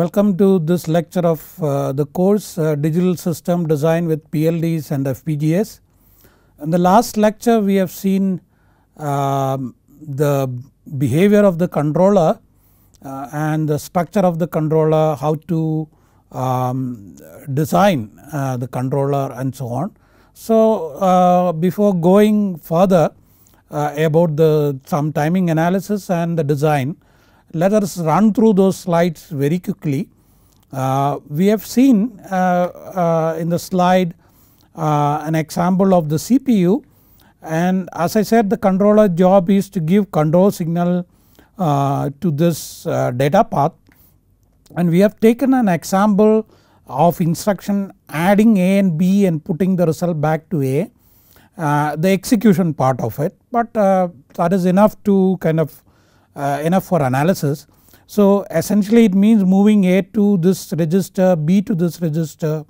Welcome to this lecture of uh, the course uh, Digital System Design with PLDs and FPGAs. In the last lecture we have seen uh, the behavior of the controller uh, and the structure of the controller, how to um, design uh, the controller and so on. So uh, before going further about the some timing analysis and the design let us run through those slides very quickly. Uh, we have seen uh, uh in the slide uh, an example of the CPU and as I said the controller job is to give control signal uh, to this data path and we have taken an example of instruction adding A and B and putting the result back to A. Uh, the execution part of it but uh, that is enough to kind of uh, enough for analysis. So essentially it means moving A to this register, B to this register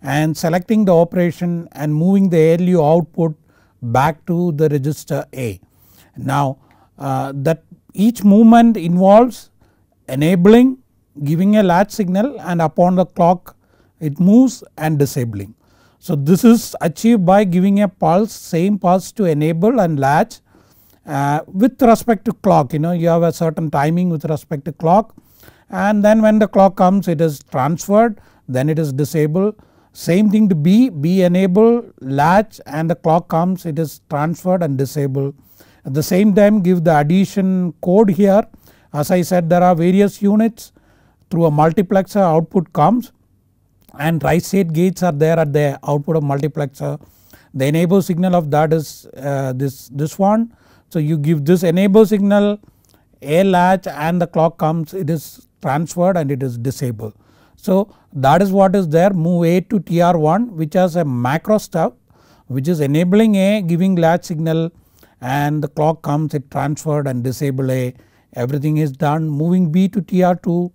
and selecting the operation and moving the ALU output back to the register A. Now uh, that each movement involves enabling, giving a latch signal and upon the clock it moves and disabling. So this is achieved by giving a pulse same pulse to enable and latch uh, with respect to clock you know you have a certain timing with respect to clock and then when the clock comes it is transferred then it is disabled same thing to B, B enable latch and the clock comes it is transferred and disabled. At the same time give the addition code here as I said there are various units through a multiplexer output comes and right state gates are there at the output of multiplexer. The enable signal of that is uh, this, this one so you give this enable signal a latch and the clock comes it is transferred and it is disabled. So that is what is there move A to TR1 which has a macro stuff, which is enabling A giving latch signal and the clock comes it transferred and disable A everything is done moving B to TR2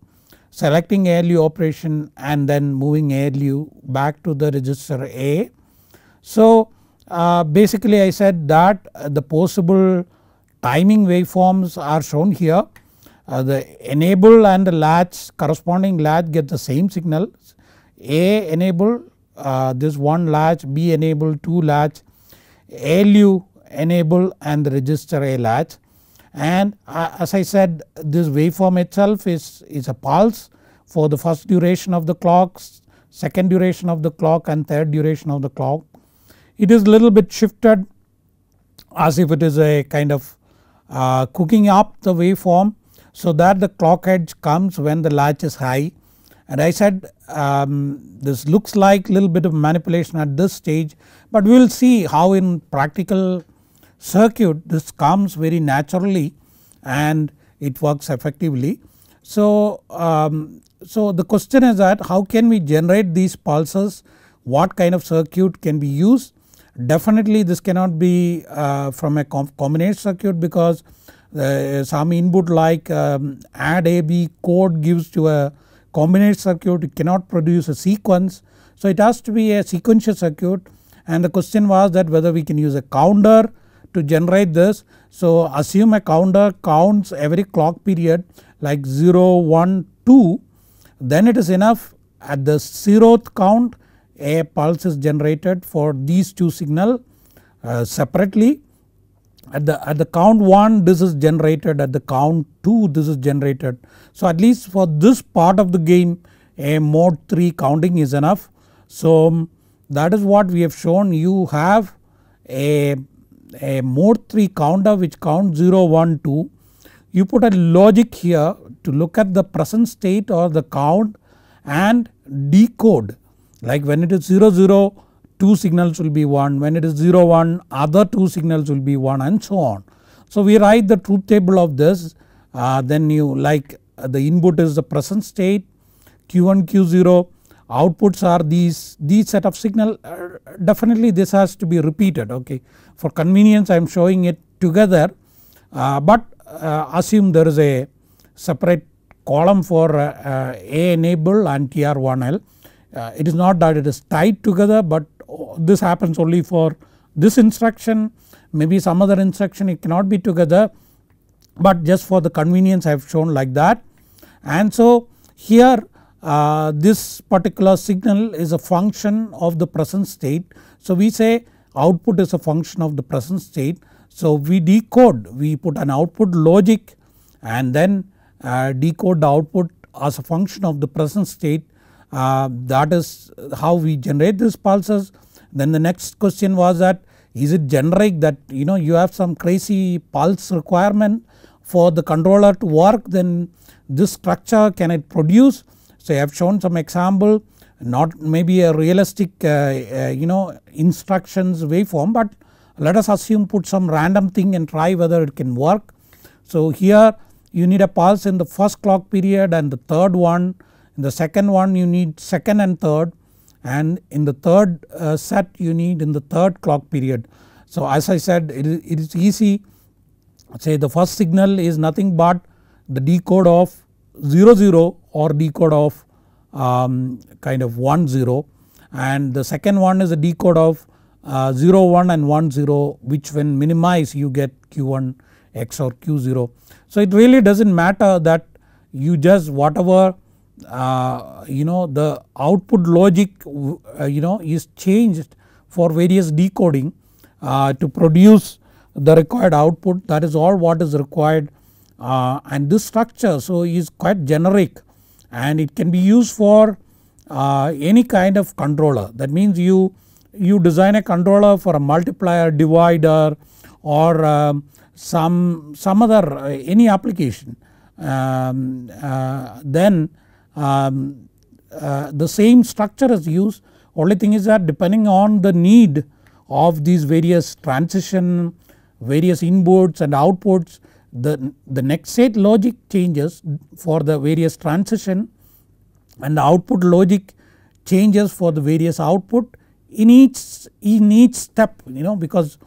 selecting ALU operation and then moving ALU back to the register A. So uh, basically I said that uh, the possible timing waveforms are shown here. Uh, the enable and the latch corresponding latch get the same signal. A enable uh, this one latch, B enable two latch, LU enable and the register A latch. And uh, as I said this waveform itself is, is a pulse for the first duration of the clock, second duration of the clock and third duration of the clock it is little bit shifted as if it is a kind of uh, cooking up the waveform so that the clock edge comes when the latch is high and I said um, this looks like little bit of manipulation at this stage but we will see how in practical circuit this comes very naturally and it works effectively. So, um, so the question is that how can we generate these pulses what kind of circuit can be used Definitely this cannot be uh, from a combination circuit because uh, some input like um, add AB code gives to a combination circuit it cannot produce a sequence. So it has to be a sequential circuit and the question was that whether we can use a counter to generate this. So assume a counter counts every clock period like 0, 1, 2 then it is enough at the 0th count a pulse is generated for these two signal uh, separately at the at the count 1 this is generated at the count 2 this is generated. So at least for this part of the game a mode 3 counting is enough. So um, that is what we have shown you have a, a mode 3 counter which counts 0 1 2 you put a logic here to look at the present state or the count and decode like when it is 0 0 2 signals will be 1, when it is 0 1 other 2 signals will be 1 and so on. So we write the truth table of this uh, then you like uh, the input is the present state q1 q0 outputs are these these set of signal uh, definitely this has to be repeated okay for convenience I am showing it together uh, but uh, assume there is a separate column for uh, A enable and TR1L uh, it is not that it is tied together but uh, this happens only for this instruction maybe some other instruction it cannot be together but just for the convenience I have shown like that. And so here uh, this particular signal is a function of the present state. So we say output is a function of the present state. So we decode we put an output logic and then uh, decode the output as a function of the present state uh, that is how we generate these pulses. Then the next question was that is it generic that you know you have some crazy pulse requirement for the controller to work then this structure can it produce. So I have shown some example not maybe a realistic uh, uh, you know instructions waveform but let us assume put some random thing and try whether it can work. So here you need a pulse in the first clock period and the third one in the second one you need second and third and in the third uh, set you need in the third clock period. So as I said it is, it is easy say the first signal is nothing but the decode of 0 0 or decode of um, kind of 1 0 and the second one is a decode of uh, 0 1 and 1 0 which when minimise you get q1 x or q0. So it really does not matter that you just whatever uh, you know the output logic uh, you know is changed for various decoding uh, to produce the required output that is all what is required uh, and this structure so is quite generic and it can be used for uh, any kind of controller that means you you design a controller for a multiplier divider or um, some some other any application um, then um, uh, the same structure is used only thing is that depending on the need of these various transition, various inputs and outputs the, the next state logic changes for the various transition and the output logic changes for the various output in each in each step you know because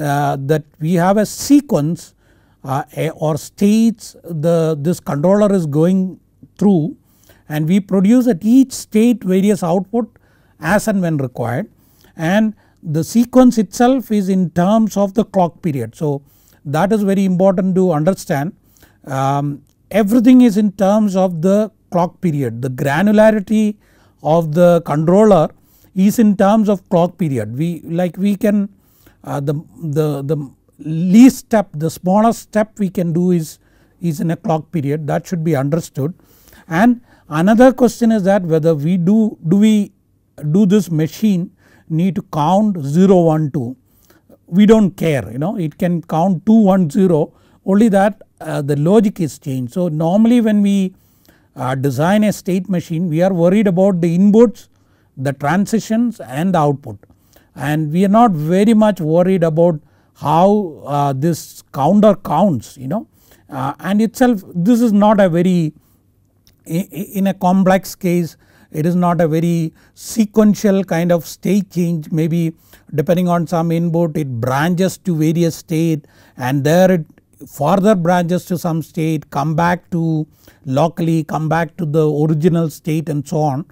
uh, that we have a sequence uh, or states the this controller is going through and we produce at each state various output as and when required and the sequence itself is in terms of the clock period. So that is very important to understand um, everything is in terms of the clock period the granularity of the controller is in terms of clock period we like we can uh, the, the, the least step the smallest step we can do is is in a clock period that should be understood and Another question is that whether we do, do we do this machine need to count 0, 1, 2. We do not care you know it can count 2, 1, 0 only that uh, the logic is changed. So normally when we uh, design a state machine we are worried about the inputs, the transitions and the output and we are not very much worried about how uh, this counter counts you know uh, and itself this is not a very in a complex case it is not a very sequential kind of state change maybe depending on some input it branches to various state and there it further branches to some state come back to locally come back to the original state and so on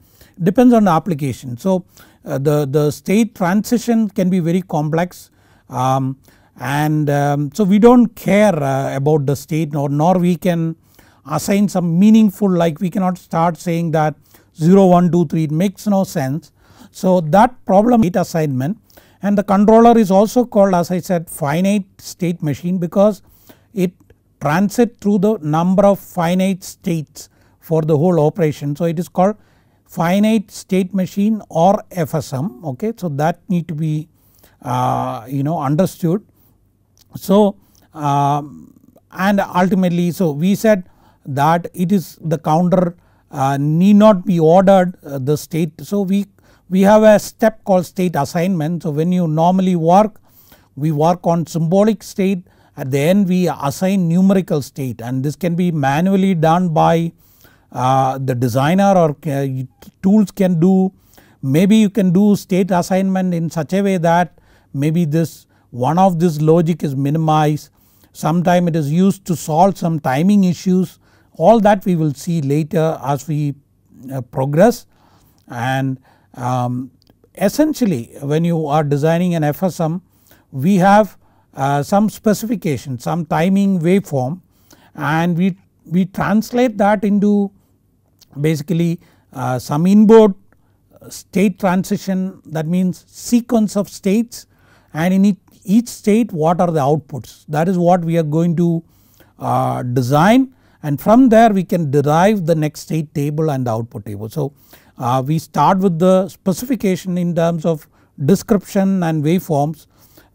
depends on the application. So uh, the, the state transition can be very complex um, and um, so we do not care uh, about the state nor, nor we can assign some meaningful like we cannot start saying that 0 1 2 3 it makes no sense. So that problem it assignment and the controller is also called as I said finite state machine because it transit through the number of finite states for the whole operation. So it is called finite state machine or FSM okay so that need to be uh, you know understood. So um, and ultimately so we said that it is the counter uh, need not be ordered uh, the state. So we, we have a step called state assignment. So when you normally work we work on symbolic state at the end we assign numerical state and this can be manually done by uh, the designer or tools can do maybe you can do state assignment in such a way that maybe this one of this logic is minimized sometime it is used to solve some timing issues all that we will see later as we uh, progress and um, essentially when you are designing an FSM we have uh, some specification some timing waveform and we, we translate that into basically uh, some inboard uh, state transition that means sequence of states and in each state what are the outputs that is what we are going to uh, design and from there we can derive the next state table and the output table. So uh, we start with the specification in terms of description and waveforms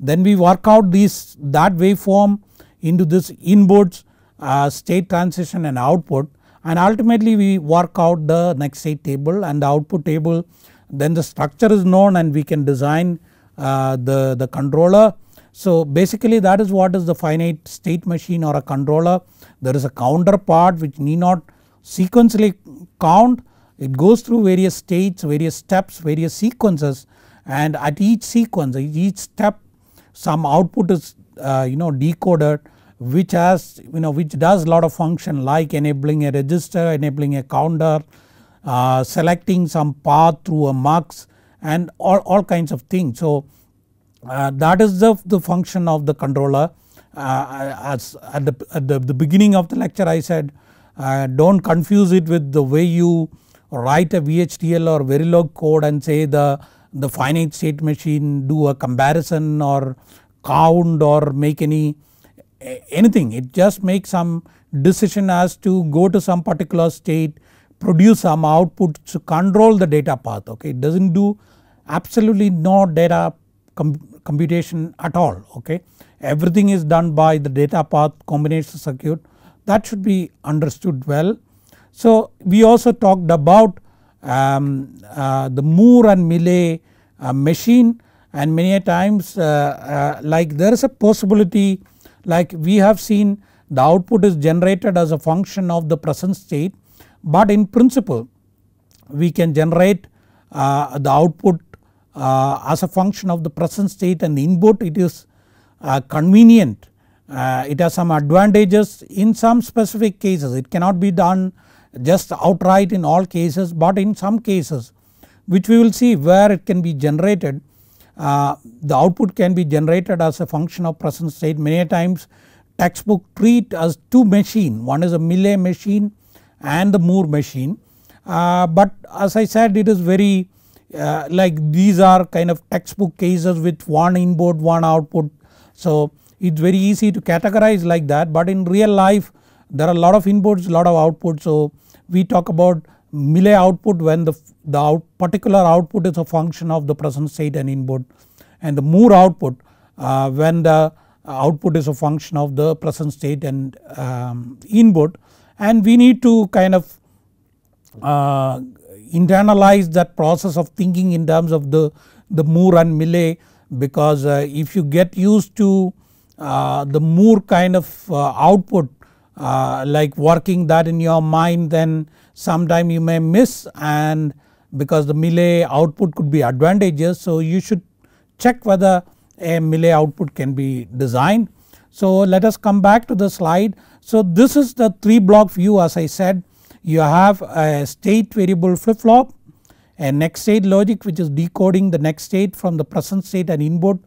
then we work out these that waveform into this inputs uh, state transition and output and ultimately we work out the next state table and the output table then the structure is known and we can design uh, the, the controller. So basically that is what is the finite state machine or a controller there is a counterpart which need not sequentially count it goes through various states, various steps, various sequences and at each sequence each step some output is uh, you know decoded which has you know which does lot of function like enabling a register, enabling a counter, uh, selecting some path through a mux and all, all kinds of things. So uh, that is the, the function of the controller uh, as at the, at the, the beginning of the lecture I said uh, don't confuse it with the way you write a VHDL or Verilog code and say the, the finite state machine do a comparison or count or make any anything it just makes some decision as to go to some particular state produce some output to control the data path okay it does not do absolutely no data computation at all okay. Everything is done by the data path combination circuit that should be understood well. So we also talked about um, uh, the Moore and Millet uh, machine and many times uh, uh, like there is a possibility like we have seen the output is generated as a function of the present state but in principle we can generate uh, the output uh, as a function of the present state and input it is uh, convenient uh, it has some advantages in some specific cases it cannot be done just outright in all cases but in some cases which we will see where it can be generated uh, the output can be generated as a function of present state many times textbook treat as two machine one is a Millet machine and the Moore machine uh, but as I said it is very uh, like these are kind of textbook cases with one input one output. So it is very easy to categorize like that but in real life there are a lot of inputs lot of outputs. So we talk about Millet output when the, the out particular output is a function of the present state and input and the Moore output uh, when the output is a function of the present state and um, input and we need to kind of uh, internalize that process of thinking in terms of the, the Moore and Millet because uh, if you get used to uh, the Moore kind of uh, output uh, like working that in your mind then sometime you may miss and because the Millet output could be advantageous so you should check whether a Millet output can be designed. So let us come back to the slide. So this is the 3 block view as I said you have a state variable flip flop a next state logic which is decoding the next state from the present state and input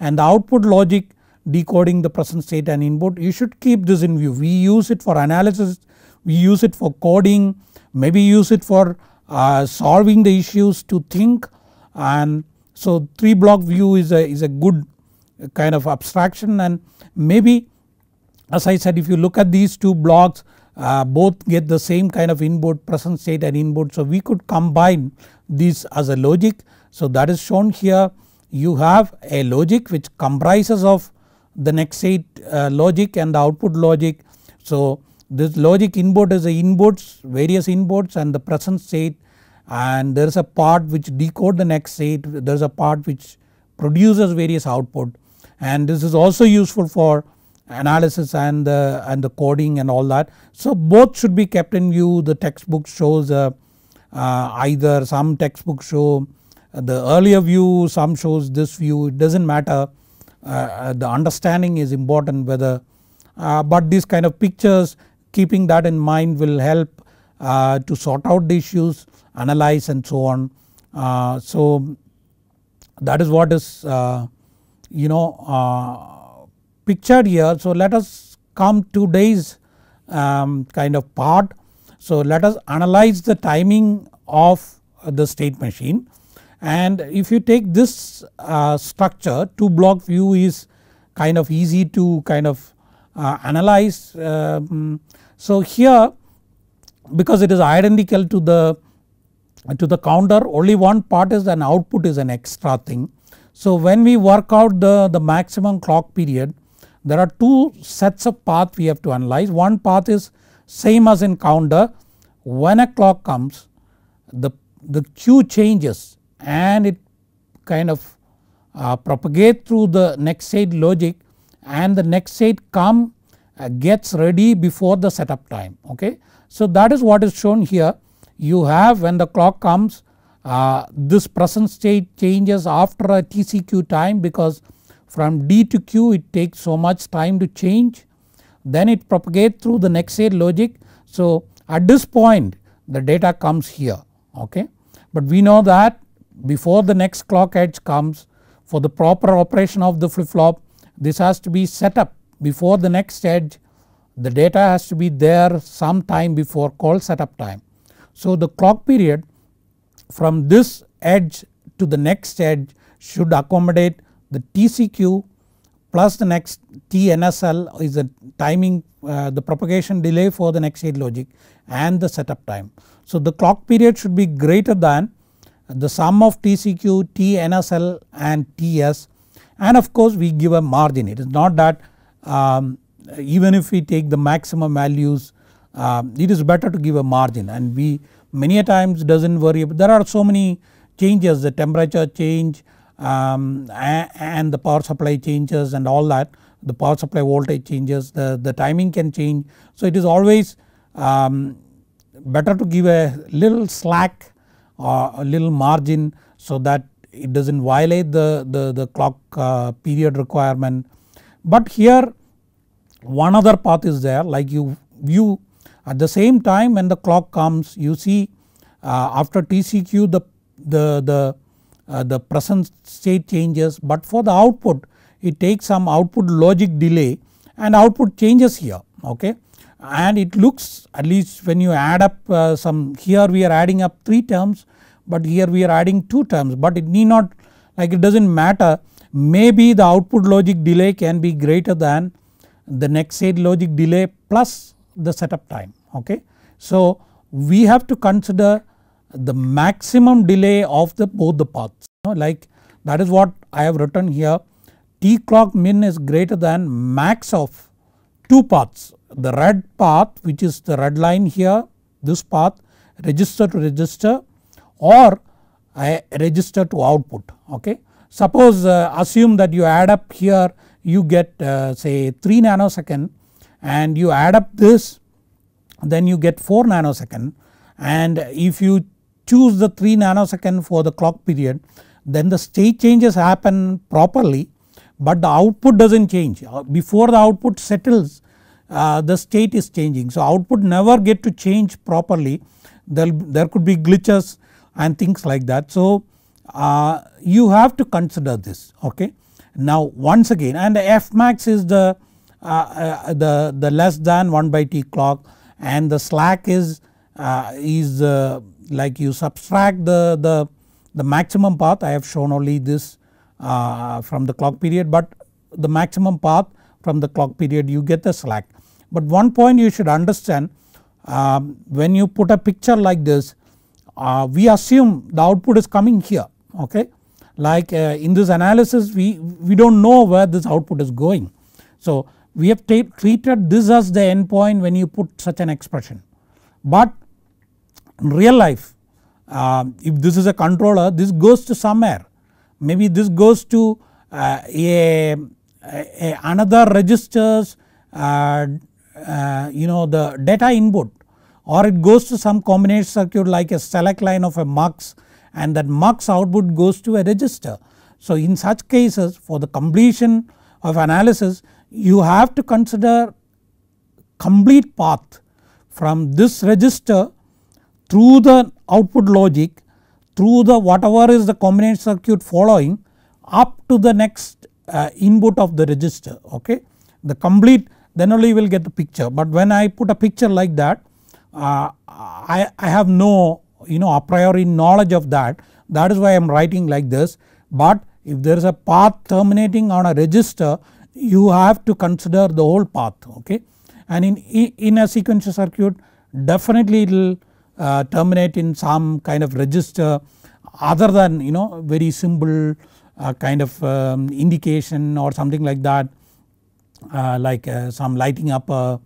and the output logic decoding the present state and input you should keep this in view we use it for analysis we use it for coding maybe use it for uh, solving the issues to think and so 3 block view is a, is a good kind of abstraction and maybe as I said if you look at these two blocks uh, both get the same kind of input present state and input. So we could combine these as a logic. So that is shown here you have a logic which comprises of the next state uh, logic and the output logic. So this logic input is the inputs various inputs and the present state and there is a part which decode the next state there is a part which produces various output and this is also useful for analysis and the and the coding and all that. So both should be kept in view. The textbook shows uh, uh, either some textbook show the earlier view, some shows this view. It doesn't matter. Uh, uh the understanding is important whether. Uh, but these kind of pictures, keeping that in mind, will help uh, to sort out the issues, analyze, and so on. so that is what is you know pictured here. So let us come to days um, kind of part. So let us analyze the timing of the state machine and if you take this uh, structure 2 block view is kind of easy to kind of uh, analyze. Um, so here because it is identical to the to the counter only one part is an output is an extra thing. So when we work out the, the maximum clock period there are two sets of path we have to analyze. One path is same as in counter when a clock comes the, the Q changes and it kind of uh, propagate through the next state logic and the next state come uh, gets ready before the setup time okay. So that is what is shown here you have when the clock comes uh, this present state changes after a TCQ time because from D to Q it takes so much time to change then it propagates through the next state logic. So at this point the data comes here okay but we know that before the next clock edge comes for the proper operation of the flip flop this has to be set up before the next edge the data has to be there some time before call setup time. So the clock period from this edge to the next edge should accommodate the TCQ plus the next TNSL is the timing uh, the propagation delay for the next state logic and the setup time. So the clock period should be greater than the sum of TCQ, TNSL and TS and of course we give a margin it is not that um, even if we take the maximum values um, it is better to give a margin and we many a times does not worry there are so many changes the temperature change um, and the power supply changes and all that the power supply voltage changes the, the timing can change. So it is always um, better to give a little slack or a little margin so that it does not violate the, the, the clock uh, period requirement. But here one other path is there like you view at the same time when the clock comes you see uh, after TCQ the, the, the uh, the present state changes but for the output it takes some output logic delay and output changes here okay. And it looks at least when you add up uh, some here we are adding up 3 terms but here we are adding 2 terms but it need not like it does not matter maybe the output logic delay can be greater than the next state logic delay plus the setup time okay. So we have to consider the maximum delay of the both the paths you know, like that is what I have written here T clock min is greater than max of two paths the red path which is the red line here this path register to register or I uh, register to output okay. Suppose uh, assume that you add up here you get uh, say 3 nanosecond and you add up this then you get 4 nanosecond and if you choose the 3 nanosecond for the clock period then the state changes happen properly but the output does not change uh, before the output settles uh, the state is changing. So output never get to change properly there, there could be glitches and things like that. So uh, you have to consider this okay. Now once again and the F max is the, uh, uh, the, the less than 1 by T clock and the slack is, uh, is like you subtract the, the, the maximum path I have shown only this uh, from the clock period but the maximum path from the clock period you get the slack. But one point you should understand uh, when you put a picture like this uh, we assume the output is coming here okay. Like uh, in this analysis we, we do not know where this output is going. So we have treated this as the end point when you put such an expression but in real life uh, if this is a controller this goes to somewhere maybe this goes to uh, a, a, another registers uh, uh, you know the data input or it goes to some combination circuit like a select line of a mux and that mux output goes to a register. So in such cases for the completion of analysis you have to consider complete path from this register through the output logic through the whatever is the combination circuit following up to the next uh, input of the register okay. The complete then only you will get the picture but when I put a picture like that uh, I, I have no you know a priori knowledge of that that is why I am writing like this but if there is a path terminating on a register you have to consider the whole path okay and in, in a sequential circuit definitely it will uh, terminate in some kind of register other than you know very simple uh, kind of um, indication or something like that uh, like uh, some lighting up uh,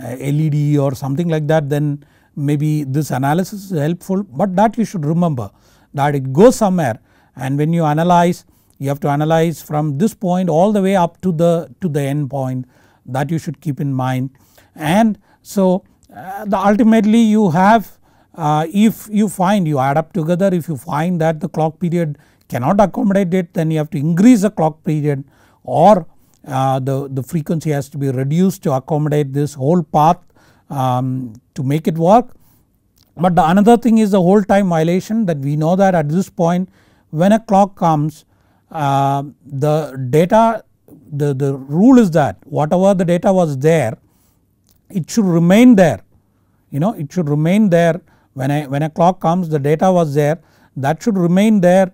a, a LED or something like that then maybe this analysis is helpful but that you should remember that it goes somewhere and when you analyze you have to analyze from this point all the way up to the to the end point that you should keep in mind and so uh, the ultimately you have uh, if you find you add up together if you find that the clock period cannot accommodate it then you have to increase the clock period or uh, the, the frequency has to be reduced to accommodate this whole path um, to make it work. But the another thing is the whole time violation that we know that at this point when a clock comes uh, the data the, the rule is that whatever the data was there it should remain there you know it should remain there when a, when a clock comes the data was there that should remain there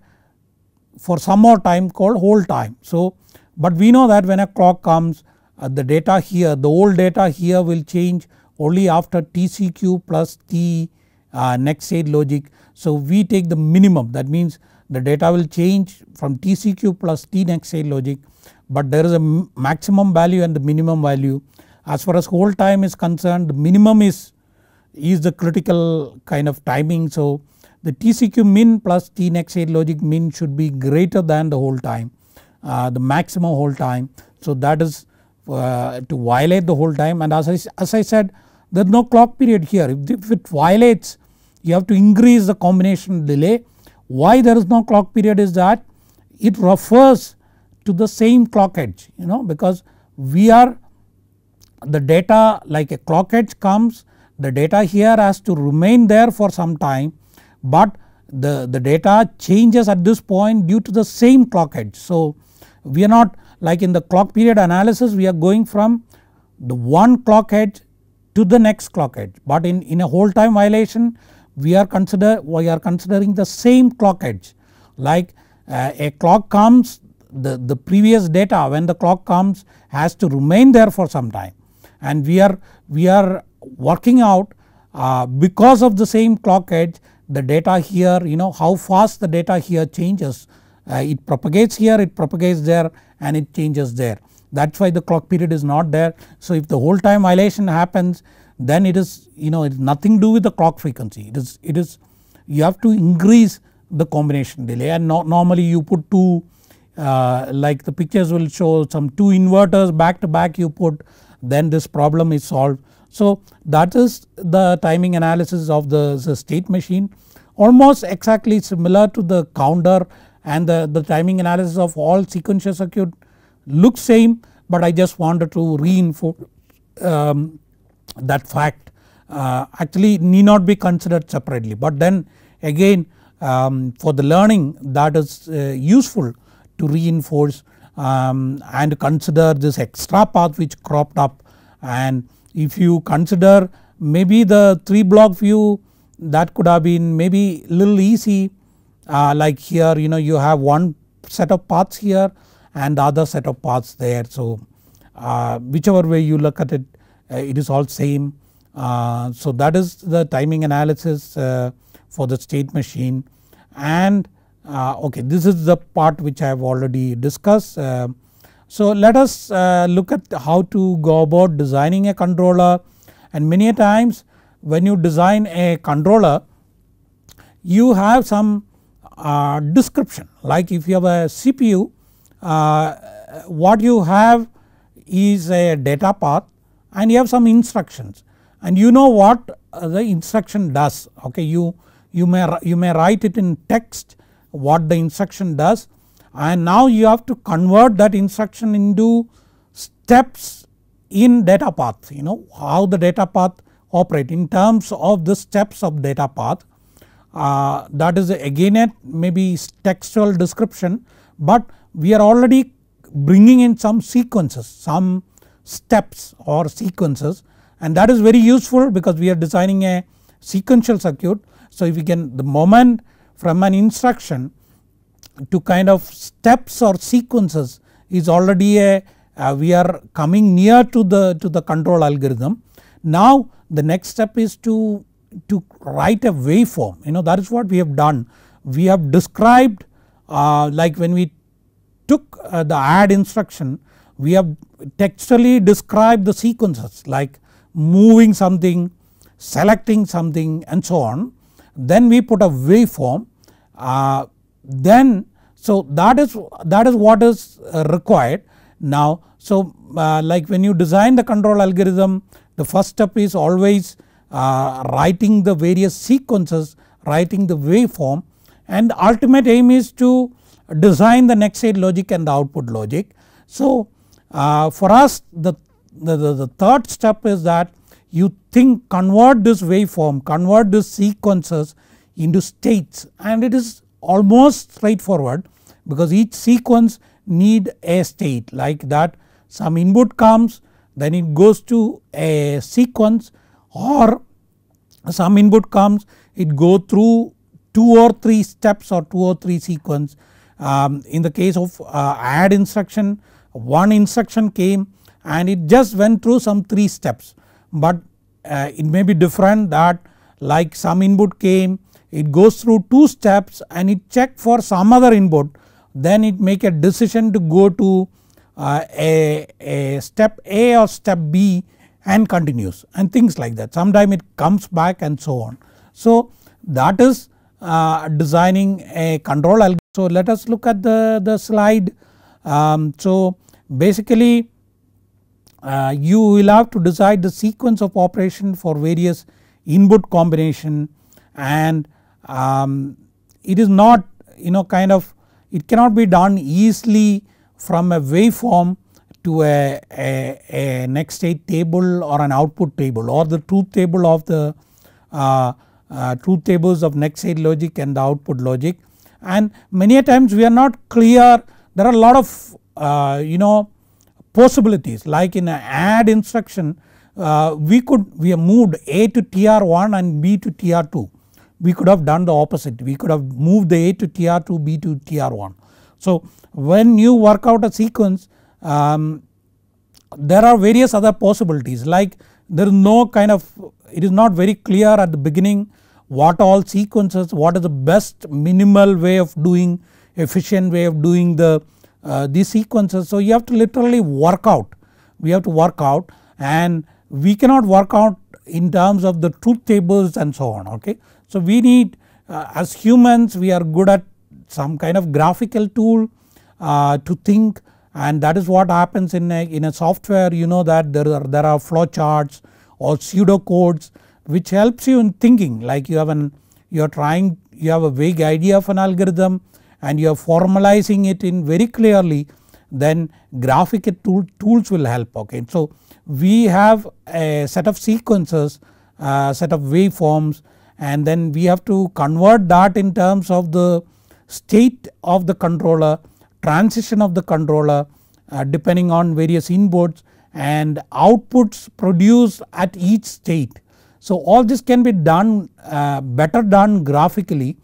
for some more time called whole time. So but we know that when a clock comes uh, the data here the old data here will change only after TCQ plus T uh, next state logic. So we take the minimum that means the data will change from TCQ plus T next state logic but there is a maximum value and the minimum value. As far as whole time is concerned the minimum is is the critical kind of timing. So the TCQ min plus T next 8 logic min should be greater than the whole time uh, the maximum whole time. So that is uh, to violate the whole time and as I, as I said there is no clock period here if, if it violates you have to increase the combination delay. Why there is no clock period is that it refers to the same clock edge you know because we are the data like a clock edge comes the data here has to remain there for some time but the, the data changes at this point due to the same clock edge. So we are not like in the clock period analysis we are going from the one clock edge to the next clock edge but in, in a whole time violation we are consider we are considering the same clock edge like uh, a clock comes the, the previous data when the clock comes has to remain there for some time and we are we are working out uh, because of the same clock edge the data here you know how fast the data here changes uh, it propagates here it propagates there and it changes there that is why the clock period is not there. So if the whole time violation happens then it is you know it is nothing do with the clock frequency it is it is you have to increase the combination delay and no, normally you put two uh, like the pictures will show some two inverters back to back you put then this problem is solved so that is the timing analysis of the, the state machine almost exactly similar to the counter and the, the timing analysis of all sequential circuit looks same but I just wanted to reinforce um, that fact uh, actually need not be considered separately but then again um, for the learning that is uh, useful to reinforce um, and consider this extra path which cropped up and if you consider maybe the 3 block view that could have been maybe little easy uh, like here you know you have one set of paths here and the other set of paths there. So uh, whichever way you look at it uh, it is all same. Uh, so that is the timing analysis uh, for the state machine and uh, okay this is the part which I have already discussed so let us uh, look at how to go about designing a controller and many times when you design a controller you have some uh, description like if you have a CPU uh, what you have is a data path and you have some instructions and you know what the instruction does okay you you may you may write it in text what the instruction does and now you have to convert that instruction into steps in data path you know how the data path operate in terms of the steps of data path uh, that is again a maybe textual description but we are already bringing in some sequences some steps or sequences and that is very useful because we are designing a sequential circuit. So if we can the moment from an instruction to kind of steps or sequences is already a uh, we are coming near to the to the control algorithm. Now the next step is to to write a waveform you know that is what we have done. We have described uh, like when we took uh, the add instruction we have textually described the sequences like moving something, selecting something and so on. Then we put a waveform uh, then so that is that is what is uh, required now. So uh, like when you design the control algorithm the first step is always uh, writing the various sequences writing the waveform and the ultimate aim is to design the next state logic and the output logic. So uh, for us the, the, the, the third step is that you think convert this waveform convert this sequences into states and it is almost straightforward because each sequence need a state like that some input comes then it goes to a sequence or some input comes it go through 2 or 3 steps or 2 or 3 sequence. Um, in the case of uh, add instruction one instruction came and it just went through some 3 steps but uh, it may be different that like some input came it goes through 2 steps and it check for some other input then it make a decision to go to uh, a, a step A or step B and continues and things like that sometime it comes back and so on. So that is uh, designing a control algorithm. So let us look at the, the slide. Um, so basically uh, you will have to decide the sequence of operation for various input combination and um, it is not you know kind of it cannot be done easily from a waveform to a, a, a, next state table or an output table or the truth table of the uh, uh, truth tables of next state logic and the output logic and many a times we are not clear there are a lot of uh, you know possibilities like in an add instruction uh, we could we have moved A to TR1 and B to TR2 we could have done the opposite we could have moved the A to TR2 B to TR1. So when you work out a sequence um, there are various other possibilities like there is no kind of it is not very clear at the beginning what all sequences what is the best minimal way of doing efficient way of doing the uh, these sequences. So you have to literally work out we have to work out and we cannot work out in terms of the truth tables and so on okay. So we need uh, as humans we are good at some kind of graphical tool uh, to think and that is what happens in a, in a software you know that there are, there are flow charts or pseudo codes which helps you in thinking like you have an you are trying you have a vague idea of an algorithm and you are formalizing it in very clearly then graphical tool, tools will help okay. So we have a set of sequences a uh, set of waveforms and then we have to convert that in terms of the state of the controller, transition of the controller uh, depending on various inputs and outputs produced at each state. So all this can be done uh, better done graphically.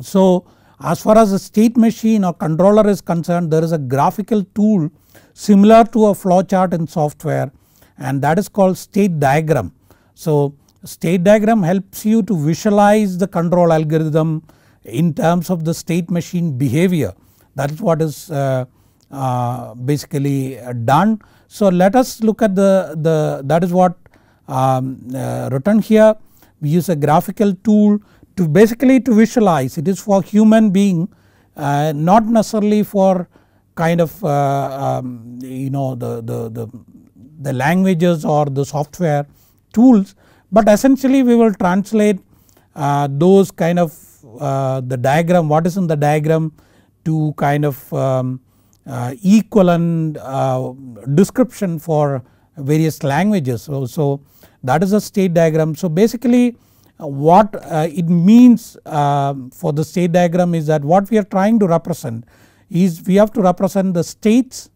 So as far as the state machine or controller is concerned there is a graphical tool similar to a flowchart in software and that is called state diagram. So state diagram helps you to visualize the control algorithm in terms of the state machine behavior that is what is uh, uh, basically uh, done. So let us look at the, the that is what um, uh, written here we use a graphical tool to basically to visualize it is for human being uh, not necessarily for kind of uh, um, you know the, the, the, the languages or the software tools but essentially we will translate uh, those kind of uh, the diagram what is in the diagram to kind of um, uh, equivalent uh, description for various languages. So, so, that is a state diagram. So basically uh, what uh, it means um, for the state diagram is that what we are trying to represent is we have to represent the states,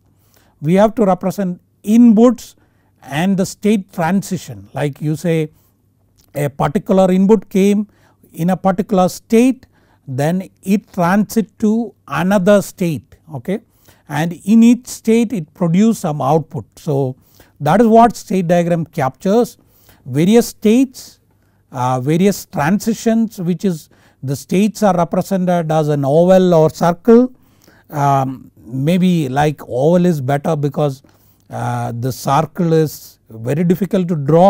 we have to represent inputs and the state transition like you say a particular input came in a particular state then it transit to another state okay and in each state it produce some output. So that is what state diagram captures various states uh, various transitions which is the states are represented as an oval or circle um, maybe like oval is better because uh, the circle is very difficult to draw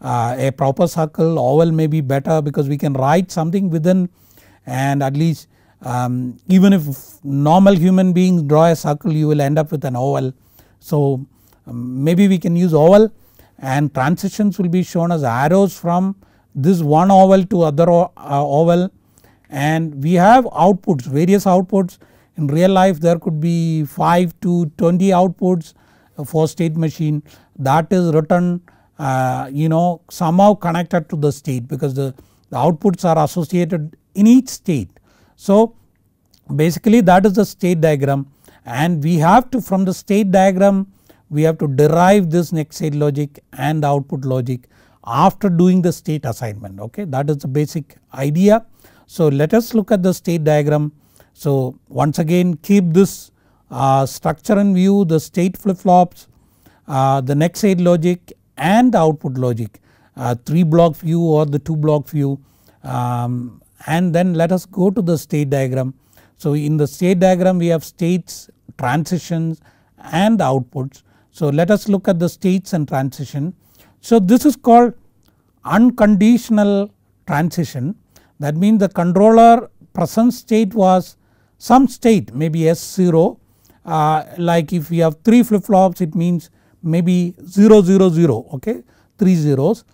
uh, a proper circle oval may be better because we can write something within and at least um, even if normal human beings draw a circle you will end up with an oval. So um, maybe we can use oval and transitions will be shown as arrows from this one oval to other uh, oval and we have outputs various outputs in real life there could be 5 to 20 outputs uh, for state machine that is written uh, you know somehow connected to the state because the, the outputs are associated in each state. So basically that is the state diagram and we have to from the state diagram we have to derive this next state logic and output logic after doing the state assignment okay that is the basic idea. So let us look at the state diagram. So once again keep this uh, structure in view the state flip flops uh, the next state logic and output logic uh, 3 block view or the 2 block view um, and then let us go to the state diagram. So in the state diagram we have states, transitions and outputs. So let us look at the states and transition. So this is called unconditional transition that means the controller present state was some state maybe S0 uh, like if we have 3 flip flops it means maybe 0 0 0 okay 3 zeros.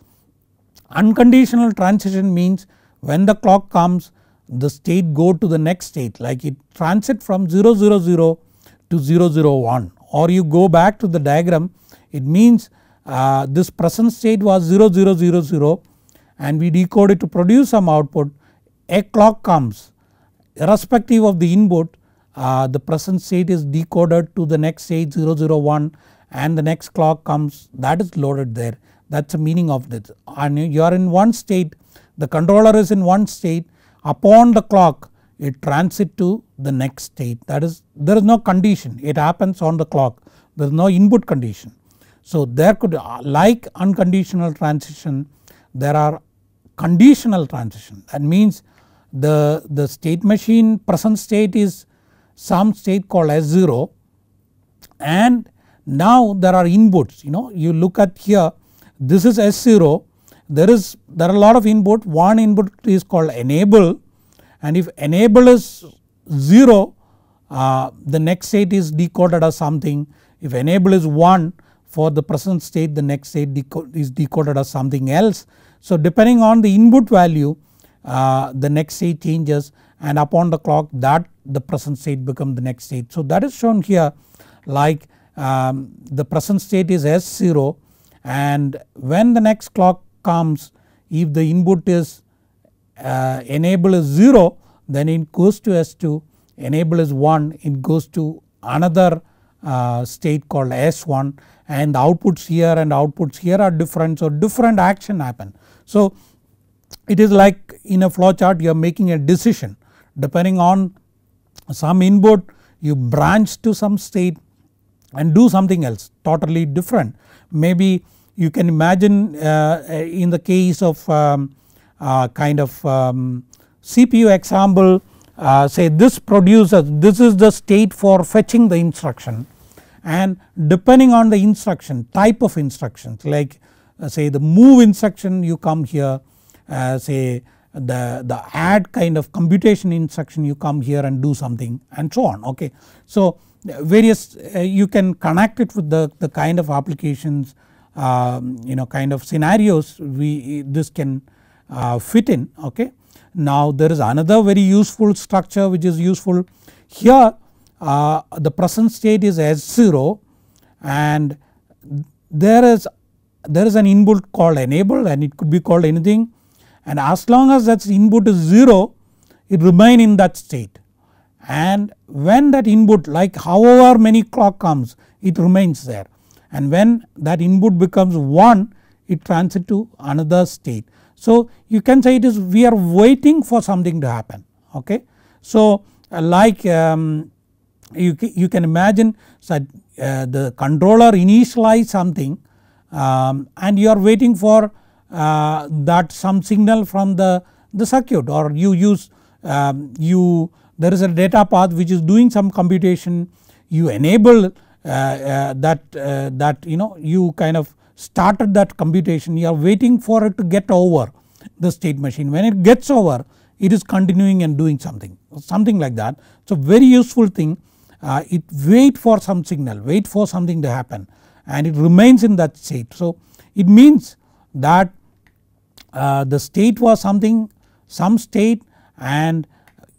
Unconditional transition means when the clock comes the state go to the next state like it transit from 0 0 0 to 0 0 1 or you go back to the diagram it means uh, this present state was 0 0 0 0 and we decode it to produce some output a clock comes irrespective of the input uh, the present state is decoded to the next state 001 and the next clock comes that is loaded there that is the meaning of this and you are in one state the controller is in one state upon the clock it transit to the next state that is there is no condition it happens on the clock there is no input condition. So there could uh, like unconditional transition there are conditional transition that means the, the state machine present state is some state called S0 and now there are inputs you know you look at here this is S0 there is there are a lot of input one input is called enable and if enable is 0 uh, the next state is decoded as something if enable is 1 for the present state the next state is decoded as something else. So depending on the input value uh, the next state changes and upon the clock that the present state become the next state. So that is shown here like um, the present state is S0 and when the next clock comes if the input is uh, enable is 0 then it goes to S2 enable is 1 it goes to another uh, state called S1 and the outputs here and outputs here are different so different action happen. So it is like in a flow chart you are making a decision depending on some input you branch to some state and do something else totally different. Maybe you can imagine uh, uh in the case of um, uh, kind of um, CPU example uh, say this produces this is the state for fetching the instruction and depending on the instruction type of instructions like uh, say the move instruction you come here uh, say the, the add kind of computation instruction you come here and do something and so on okay. So various uh, you can connect it with the, the kind of applications um, you know kind of scenarios we this can uh, fit in okay. Now there is another very useful structure which is useful here uh, the present state is S0 and there is there is an input called enable and it could be called anything and as long as that input is 0 it remain in that state and when that input like however many clock comes it remains there and when that input becomes 1 it transit to another state. So you can say it is we are waiting for something to happen okay. So uh, like um, you, you can imagine that uh, the controller initialize something um, and you are waiting for uh, that some signal from the, the circuit or you use um, you there is a data path which is doing some computation you enable uh, uh, that uh, that you know you kind of started that computation you are waiting for it to get over the state machine when it gets over it is continuing and doing something something like that. So very useful thing uh, it wait for some signal wait for something to happen and it remains in that state. So it means that uh, the state was something some state and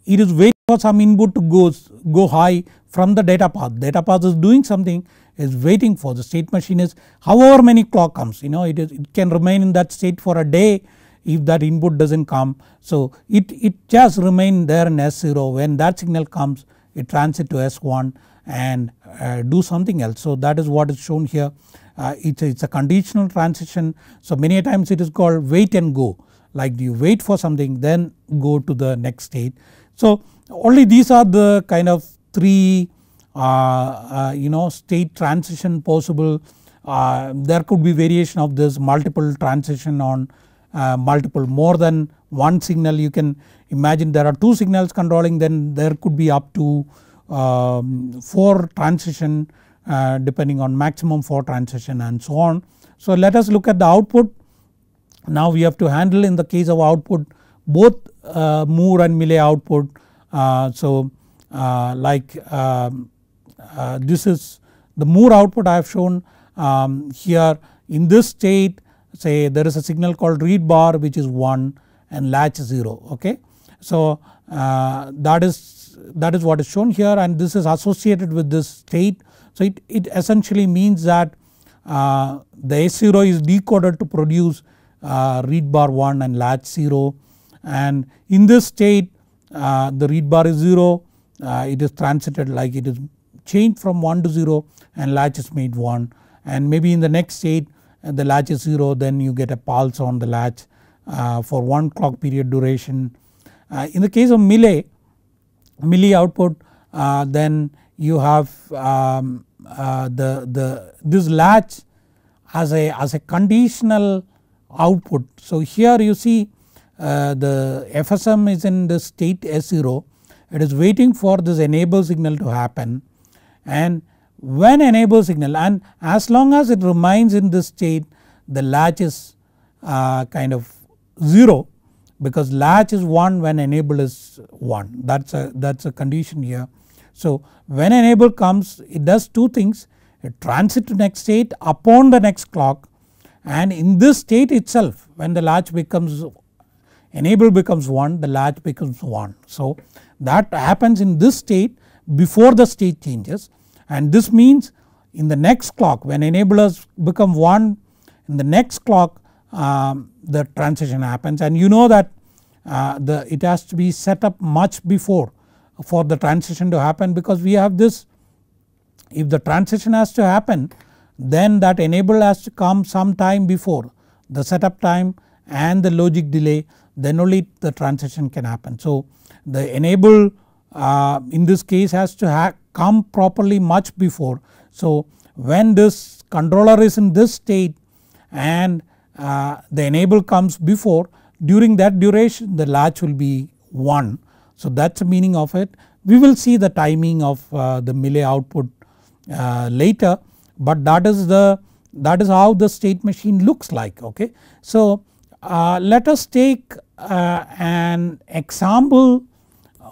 it is waiting for some input to go go high from the data path. Data path is doing something is waiting for the state machine is however many clock comes you know it is it can remain in that state for a day if that input does not come. So it, it just remain there in S0 when that signal comes it transit to S1 and uh, do something else. So that is what is shown here uh, it is a conditional transition. So many times it is called wait and go like you wait for something then go to the next state. So only these are the kind of three uh, uh you know state transition possible uh, there could be variation of this multiple transition on uh, multiple more than one signal you can imagine there are two signals controlling then there could be up to um, 4 transition uh, depending on maximum 4 transition and so on. So let us look at the output. Now we have to handle in the case of output both uh, Moore and Millet output. Uh, so uh, like this is the Moore output I have shown um, here in this state say there is a signal called read bar which is 1 and latch 0 okay. So uh, that is that is what is shown here and this is associated with this state. So it, it essentially means that uh, the S0 is decoded to produce uh, read bar 1 and latch 0 and in this state uh, the read bar is 0 uh, it is transited like it is changed from 1 to 0 and latch is made 1 and maybe in the next state uh, the latch is 0 then you get a pulse on the latch uh, for 1 clock period duration. Uh, in the case of milli, milli output uh, then you have um, the, the this latch as a as a conditional output. So here you see uh, the FSM is in the state S0 it is waiting for this enable signal to happen and when enable signal and as long as it remains in this state the latch is uh, kind of 0 because latch is 1 when enable is 1 that's a that's a condition here. So when enable comes it does two things it transits to next state upon the next clock and in this state itself when the latch becomes enable becomes 1 the latch becomes 1. So that happens in this state before the state changes and this means in the next clock when enablers become 1 in the next clock um, the transition happens and you know that uh, the it has to be set up much before for the transition to happen because we have this if the transition has to happen then that enable has to come some time before the setup time and the logic delay then only the transition can happen. So the enable uh, in this case has to come properly much before. So when this controller is in this state and uh, the enable comes before during that duration the latch will be 1. So that is the meaning of it. We will see the timing of uh, the Millet output uh, later but that is the that is how the state machine looks like okay. So uh, let us take uh, an example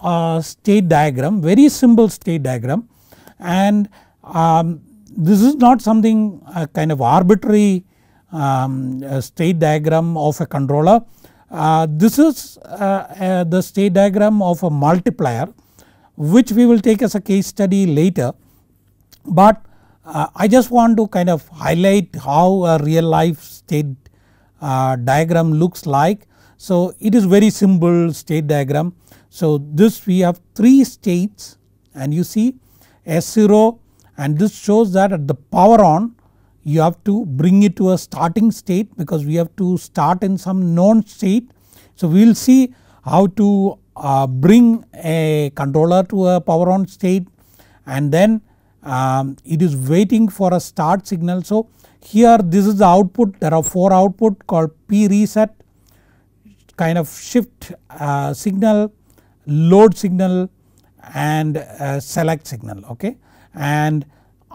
uh, state diagram very simple state diagram and um, this is not something uh, kind of arbitrary um, state diagram of a controller. Uh, this is the state diagram of a multiplier which we will take as a case study later but I just want to kind of highlight how a real life state uh, diagram looks like. So it is very simple state diagram. So this we have 3 states and you see S0 and this shows that at the power on you have to bring it to a starting state because we have to start in some known state. So we will see how to uh, bring a controller to a power on state and then um, it is waiting for a start signal. So here this is the output there are 4 output called P reset kind of shift uh, signal, load signal and uh, select signal okay and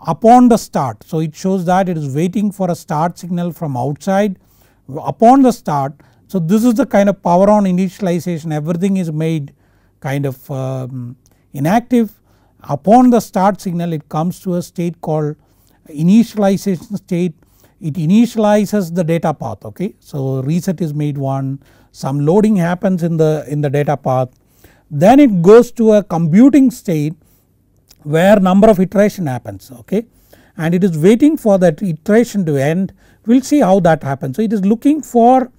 upon the start. So it shows that it is waiting for a start signal from outside upon the start. So this is the kind of power on initialization everything is made kind of um, inactive upon the start signal it comes to a state called initialization state it initializes the data path okay. So reset is made one some loading happens in the in the data path then it goes to a computing state where number of iteration happens okay and it is waiting for that iteration to end we will see how that happens. So it is looking for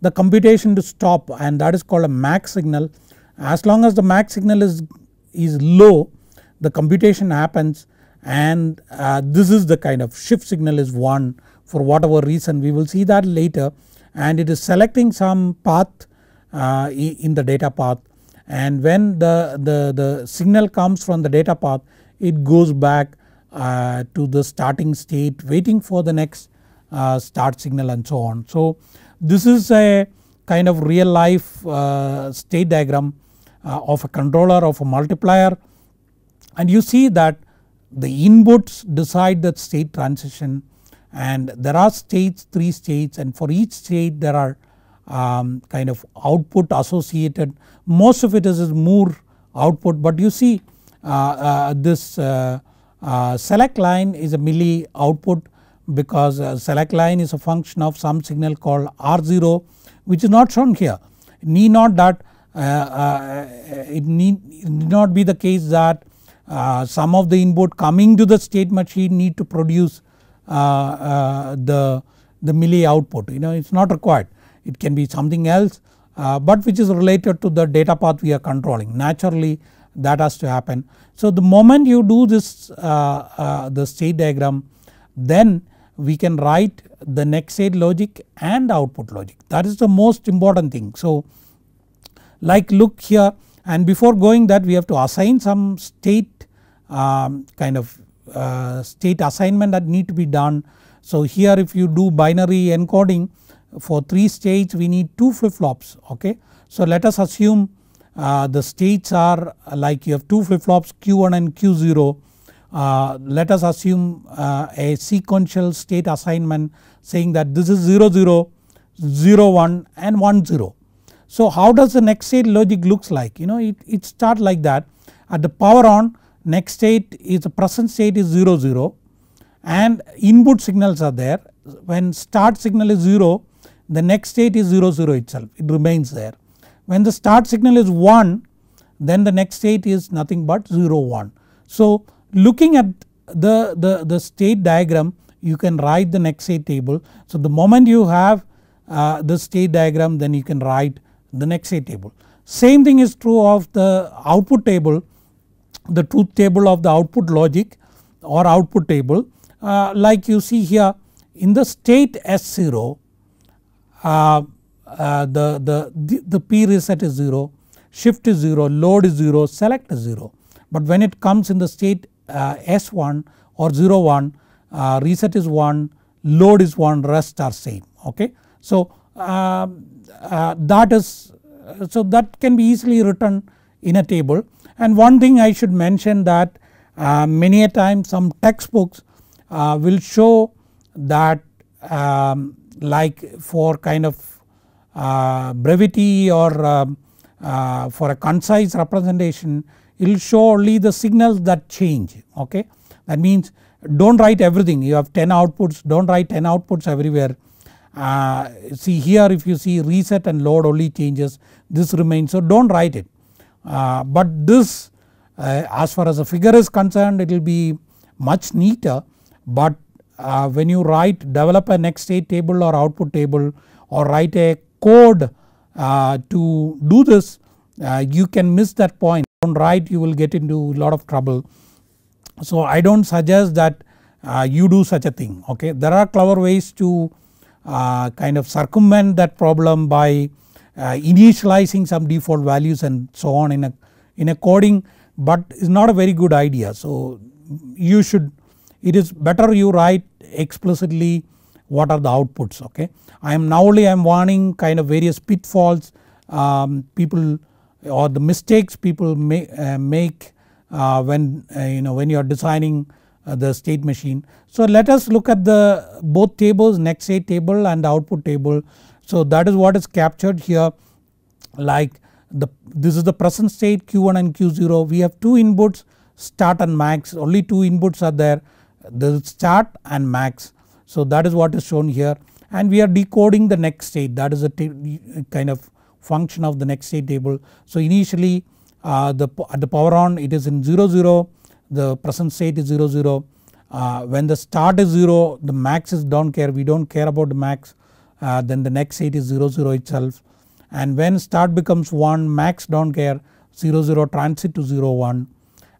the computation to stop and that is called a max signal as long as the max signal is, is low the computation happens and uh, this is the kind of shift signal is 1 for whatever reason we will see that later and it is selecting some path uh, in the data path and when the, the, the signal comes from the data path it goes back uh, to the starting state waiting for the next uh, start signal and so on. So this is a kind of real life uh, state diagram uh, of a controller of a multiplier and you see that the inputs decide the state transition and there are states 3 states and for each state there are um, kind of output associated most of it is, more Moore output but you see uh, uh, this uh, uh select line is a milli output because uh, select line is a function of some signal called R0 which is not shown here. need not that uh, it need not be the case that some of the input coming to the state machine need to produce uh, uh, the, the milli output you know it is not required it can be something else uh, but which is related to the data path we are controlling naturally that has to happen. So the moment you do this the state diagram then we can write the next state logic and output logic that is the most important thing. So like look here and before going that we have to assign some state um, kind of uh, state assignment that need to be done. So here if you do binary encoding for 3 states we need 2 flip flops okay. So let us assume uh, the states are uh, like you have 2 flip flops Q1 and Q0 uh, let us assume uh, a sequential state assignment saying that this is 0 0 0 1 and 1 0. So how does the next state logic looks like you know it, it start like that at the power on next state is the present state is 0 0 and input signals are there when start signal is 0 the next state is 0 0 itself it remains there. When the start signal is 1 then the next state is nothing but 0 1. So looking at the, the, the state diagram you can write the next state table. So the moment you have uh, the state diagram then you can write the next state table. Same thing is true of the output table the truth table of the output logic or output table uh, like you see here in the state S0 uh, uh, the, the, the, the P reset is 0, shift is 0, load is 0, select is 0. But when it comes in the state uh, S1 or 0 1 uh, reset is 1, load is 1, rest are same okay. So um, uh, that is so that can be easily written in a table and one thing I should mention that uh, many a time some textbooks uh, will show that um, like for kind of uh, brevity or um, uh, for a concise representation it will show only the signals that change okay. That means do not write everything you have 10 outputs do not write 10 outputs everywhere. Uh, see here if you see reset and load only changes this remains so do not write it uh, but this uh, as far as the figure is concerned it will be much neater but uh, when you write develop a next state table or output table or write a code to do this you can miss that point do not write you will get into a lot of trouble. So I do not suggest that uh, you do such a thing okay. There are clever ways to uh, kind of circumvent that problem by uh, initializing some default values and so on in a, in a coding but is not a very good idea. So you should it is better you write explicitly what are the outputs okay. I am now only I am warning kind of various pitfalls um, people or the mistakes people may, uh, make uh, when uh, you know when you are designing uh, the state machine. So let us look at the both tables next state table and the output table so that is what is captured here like the this is the present state q1 and q0 we have two inputs start and max only two inputs are there the start and max. So that is what is shown here and we are decoding the next state that is a kind of function of the next state table. So initially uh, the, at the power on it is in 0 0 the present state is 0 0 uh, when the start is 0 the max is don't care we don't care about the max uh, then the next 8 is 0 0 itself and when start becomes 1 max don't 0 0 transit to 0 1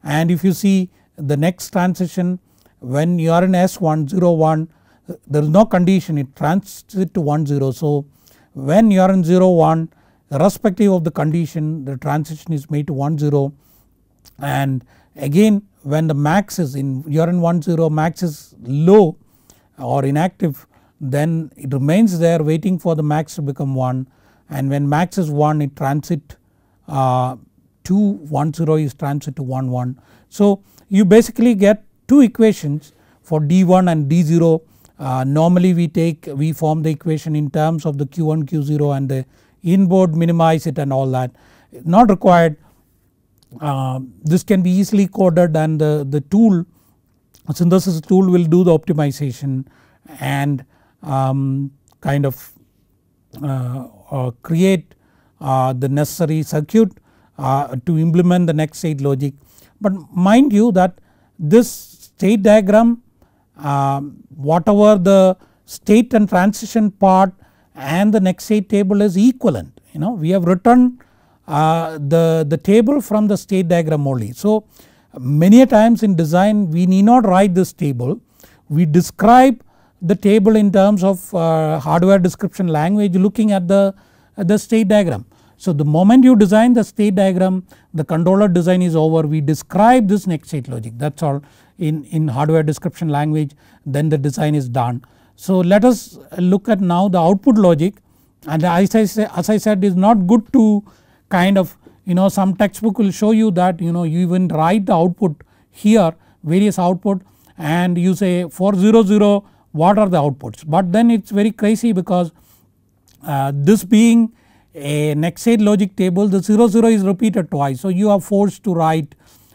and if you see the next transition when you are in S1 0 1 there is no condition it transit to 1 0 so when you are in 0 1 irrespective of the condition the transition is made to 1 0 and again when the max is in you are in 1 0 max is low or inactive then it remains there waiting for the max to become 1 and when max is 1 it transit uh, 2 1 0 is transit to 1 1. So you basically get two equations for d1 and d0 uh, normally we take we form the equation in terms of the q1 q0 and the inboard minimize it and all that not required uh, this can be easily coded and the, the tool synthesis tool will do the optimization and um, kind of uh, create uh, the necessary circuit uh, to implement the next state logic. But mind you that this state diagram um, whatever the state and transition part and the next state table is equivalent you know we have written uh, the, the table from the state diagram only. So many times in design we need not write this table we describe the table in terms of uh, hardware description language looking at the, at the state diagram. So the moment you design the state diagram the controller design is over we describe this next state logic that is all in, in hardware description language then the design is done. So let us look at now the output logic and as I, as I said is not good to kind of you know some textbook will show you that you know you even write the output here various output and you say 400 what are the outputs. But then it is very crazy because uh, this being a next state logic table the 0 0 is repeated twice. So you are forced to write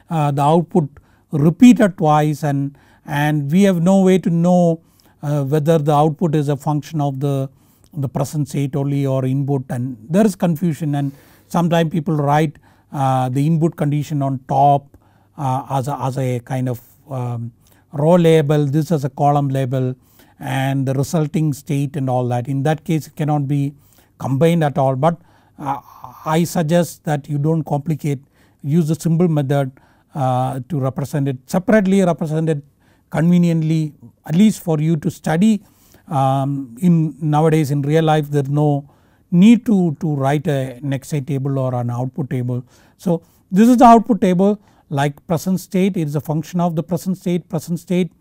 uh, the output repeated twice and, and we have no way to know uh, whether the output is a function of the, the present state only or input and there is confusion and sometimes people write uh, the input condition on top uh, as, a, as a kind of um, row label this as a column label and the resulting state and all that in that case it cannot be combined at all but uh, I suggest that you do not complicate use the simple method uh, to represent it separately represent it conveniently at least for you to study um, in nowadays in real life there is no need to, to write a, an XA table or an output table. So this is the output table like present state it is a function of the present state present state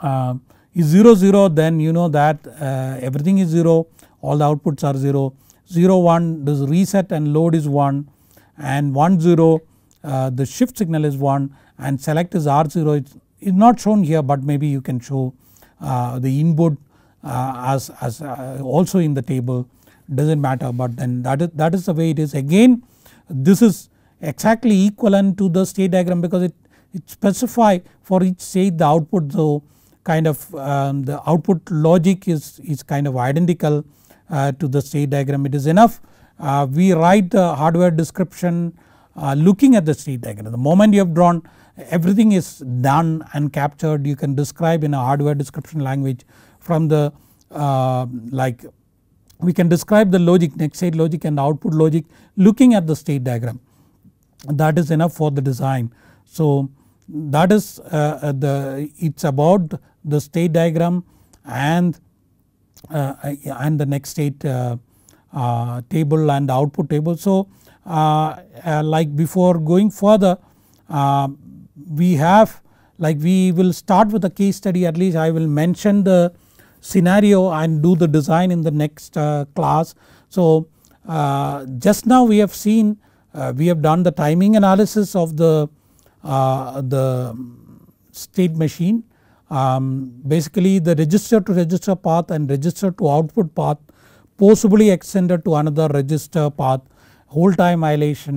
uh, is 0 0 then you know that uh, everything is 0 all the outputs are 0. 0 1 this reset and load is 1 and 1 0 uh, the shift signal is 1 and select is R0 it is not shown here but maybe you can show uh, the input uh, as, as uh, also in the table does not matter but then that is, that is the way it is again this is exactly equivalent to the state diagram because it, it specify for each state the output though kind of um, the output logic is, is kind of identical uh, to the state diagram it is enough. Uh, we write the hardware description uh, looking at the state diagram the moment you have drawn everything is done and captured you can describe in a hardware description language from the uh, like we can describe the logic next state logic and output logic looking at the state diagram that is enough for the design. So that is uh, uh the it's about the state diagram and, uh, and the next state uh, uh, table and output table. So uh, uh, like before going further uh, we have like we will start with a case study at least I will mention the scenario and do the design in the next class. So just now we have seen we have done the timing analysis of the, the state machine um, basically the register to register path and register to output path possibly extended to another register path whole time violation.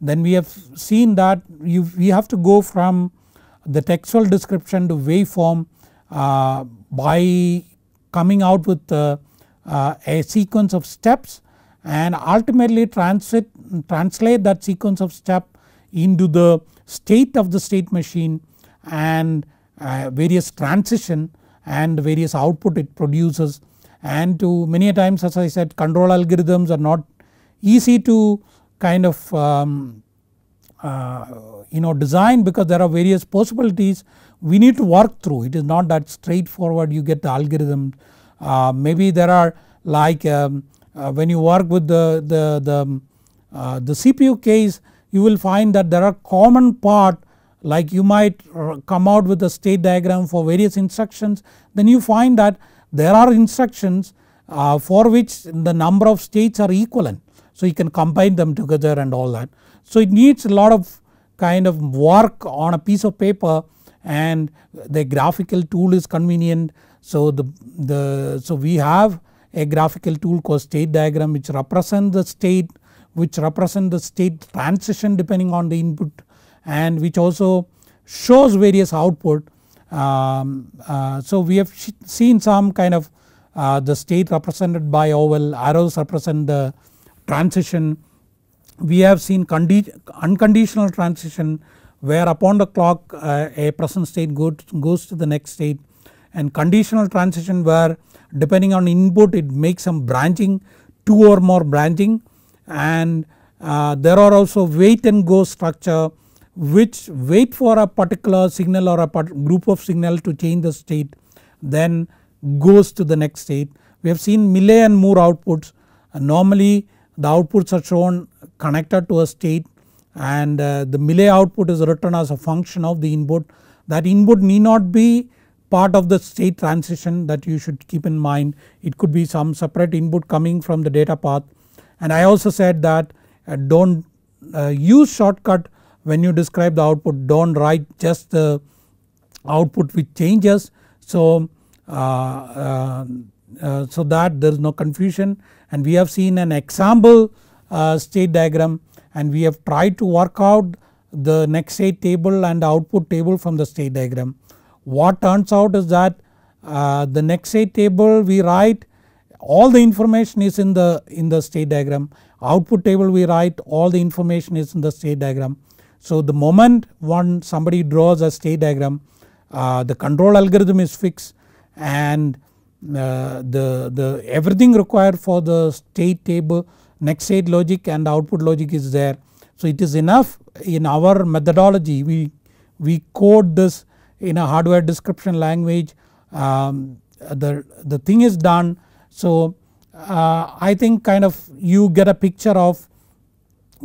Then we have seen that you we have to go from the textual description to waveform uh, by coming out with uh, uh, a sequence of steps and ultimately transit, translate that sequence of step into the state of the state machine and uh, various transition and various output it produces and to many times as I said control algorithms are not easy to kind of um, uh, you know design because there are various possibilities we need to work through it is not that straightforward you get the algorithm uh, maybe there are like um, uh, when you work with the the the, um, uh, the CPU case you will find that there are common part like you might come out with a state diagram for various instructions then you find that there are instructions uh, for which the number of states are equivalent. So you can combine them together and all that. So it needs a lot of kind of work on a piece of paper and the graphical tool is convenient. So the, the so we have a graphical tool called state diagram which represents the state which represent the state transition depending on the input and which also shows various output. Um, uh, so we have seen some kind of uh, the state represented by oval arrows represent the transition. We have seen unconditional transition where upon the clock uh, a present state goes to the next state and conditional transition where depending on input it makes some branching two or more branching and uh, there are also wait and go structure which wait for a particular signal or a group of signal to change the state then goes to the next state. We have seen Millet and Moore outputs uh, normally the outputs are shown connected to a state and uh, the Millet output is written as a function of the input. That input need not be part of the state transition that you should keep in mind. It could be some separate input coming from the data path and I also said that uh, do not uh, use shortcut when you describe the output don't write just the output which changes. So, uh, uh, uh, so that there is no confusion and we have seen an example uh, state diagram and we have tried to work out the next state table and output table from the state diagram. What turns out is that uh, the next state table we write all the information is in the in the state diagram output table we write all the information is in the state diagram so the moment one somebody draws a state diagram uh, the control algorithm is fixed and uh, the, the everything required for the state table next state logic and output logic is there. So it is enough in our methodology we, we code this in a hardware description language um, the, the thing is done. So uh, I think kind of you get a picture of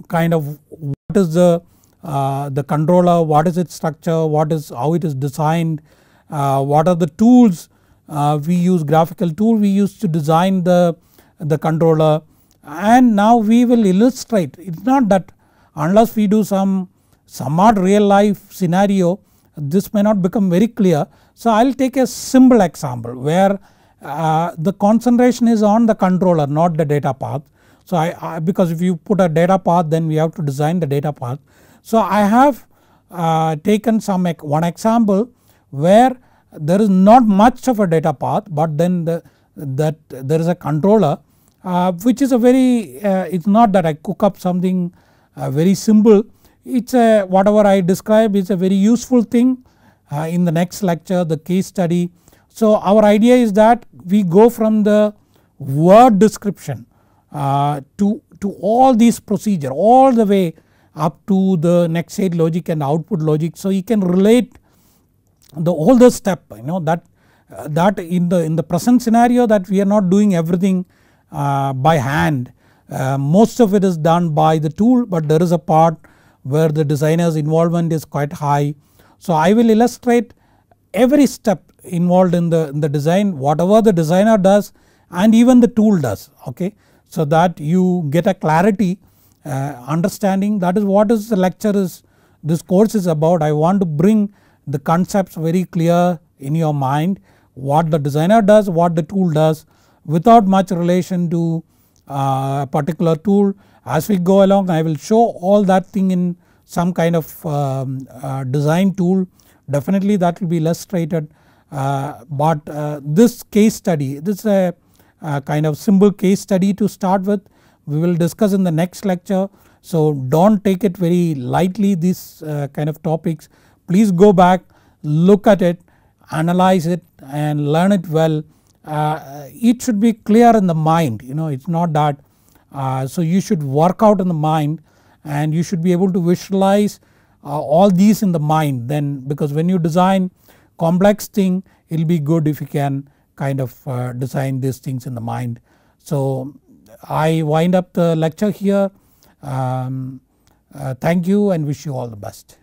kind of what is the uh, the controller, what is its structure, what is how it is designed, uh, what are the tools uh, we use graphical tool we use to design the, the controller and now we will illustrate it is not that unless we do some somewhat real life scenario this may not become very clear. So I will take a simple example where uh, the concentration is on the controller not the data path. So I, I, because if you put a data path then we have to design the data path. So, I have uh, taken some one example where there is not much of a data path but then the, that there is a controller uh, which is a very uh, it is not that I cook up something uh, very simple it is a whatever I describe is a very useful thing uh, in the next lecture the case study. So our idea is that we go from the word description uh, to, to all these procedure all the way up to the next state logic and output logic. So you can relate the all the step you know that uh, that in the in the present scenario that we are not doing everything uh, by hand uh, most of it is done by the tool but there is a part where the designer's involvement is quite high. So I will illustrate every step involved in the, in the design whatever the designer does and even the tool does okay. So that you get a clarity uh, understanding that is what is the lecture is this course is about. I want to bring the concepts very clear in your mind what the designer does, what the tool does without much relation to uh, a particular tool. As we go along I will show all that thing in some kind of um, uh, design tool definitely that will be illustrated uh, but uh, this case study this is a, a, kind of simple case study to start with we will discuss in the next lecture. So don't take it very lightly these uh, kind of topics. Please go back, look at it, analyze it and learn it well. Uh, it should be clear in the mind you know it is not that. Uh, so you should work out in the mind and you should be able to visualize uh, all these in the mind then because when you design complex thing it will be good if you can kind of uh, design these things in the mind. So I wind up the lecture here. Um, uh, thank you and wish you all the best.